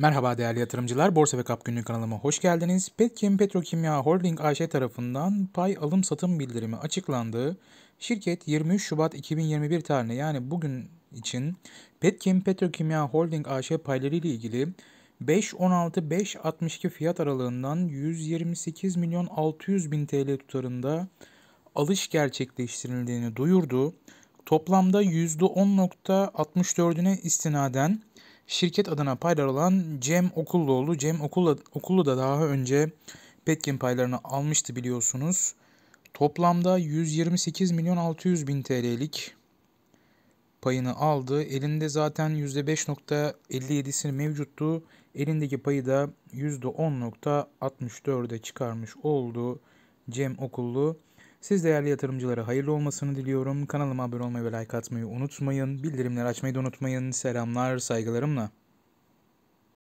Merhaba değerli yatırımcılar, Borsa ve Kap Günlük kanalıma hoş geldiniz. Petkim Petrokimya Holding AŞ tarafından pay alım satım bildirimi açıklandı. Şirket 23 Şubat 2021 tarihinde yani bugün için Petkim Petrokimya Holding AŞ payları ile ilgili 5.16-5.62 fiyat aralığından 128 milyon 600 bin TL tutarında alış gerçekleştirildiğini duyurdu. Toplamda %10.64'üne istinaden Şirket adına paylar olan Cem Okulluoğlu. Cem Okullu, Okullu da daha önce Petkin paylarını almıştı biliyorsunuz. Toplamda 128 milyon 600 bin TL'lik payını aldı. Elinde zaten %5.57'si mevcuttu. Elindeki payı da %10.64'e çıkarmış oldu Cem Okullu. Siz değerli yatırımcılara hayırlı olmasını diliyorum. Kanalıma abone olmayı ve like atmayı unutmayın. Bildirimleri açmayı da unutmayın. Selamlar, saygılarımla.